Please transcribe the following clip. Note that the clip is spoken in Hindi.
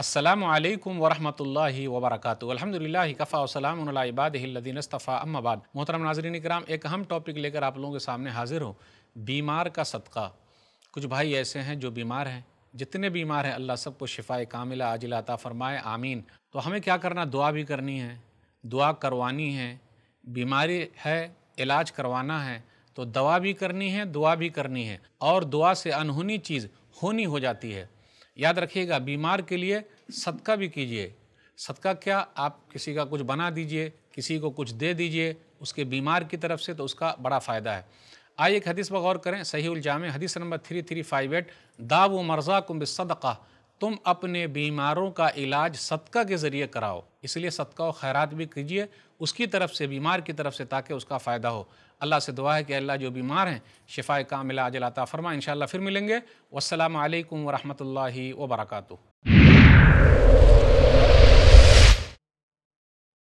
अल्लाम वरहमल वबरक अलहमदिल्ला कफ़ा वसलामबादीनस्तफ़ा अम्माबाद मोहतरम नाजरीन कराम एक अहम टॉपिक लेकर आप लोगों के सामने हाजिर हूँ बीमार का सदका कुछ भाई ऐसे हैं जो बीमार हैं जितने बीमार हैं अल्लाह सबको शिफा कामिला आजिला अता फ़रमाए आमीन तो हमें क्या करना दुआ भी करनी है दुआ करवानी है बीमारी है इलाज करवाना है तो दवा भी करनी है दुआ भी करनी है और दुआ से अनहोनी चीज़ होनी हो जाती है याद रखिएगा बीमार के लिए सदका भी कीजिए सदका क्या आप किसी का कुछ बना दीजिए किसी को कुछ दे दीजिए उसके बीमार की तरफ से तो उसका बड़ा फ़ायदा है आइए एक हदीस पर गौर करें सही उलजाम हदीस number three three five eight दाव मर्जा कुम्ब सदका तुम अपने बीमारों का इलाज सदका के ज़रिए कराओ इसलिए सदका व खैरात भी कीजिए उसकी तरफ से बीमार की तरफ से ताकि उसका फ़ायदा हो अल्लाह से दुआ है कि अल्लाह जो बीमार हैं शिफा कामिला अजलाता फरमा इन फिर मिलेंगे वालकम वरहमल वर्का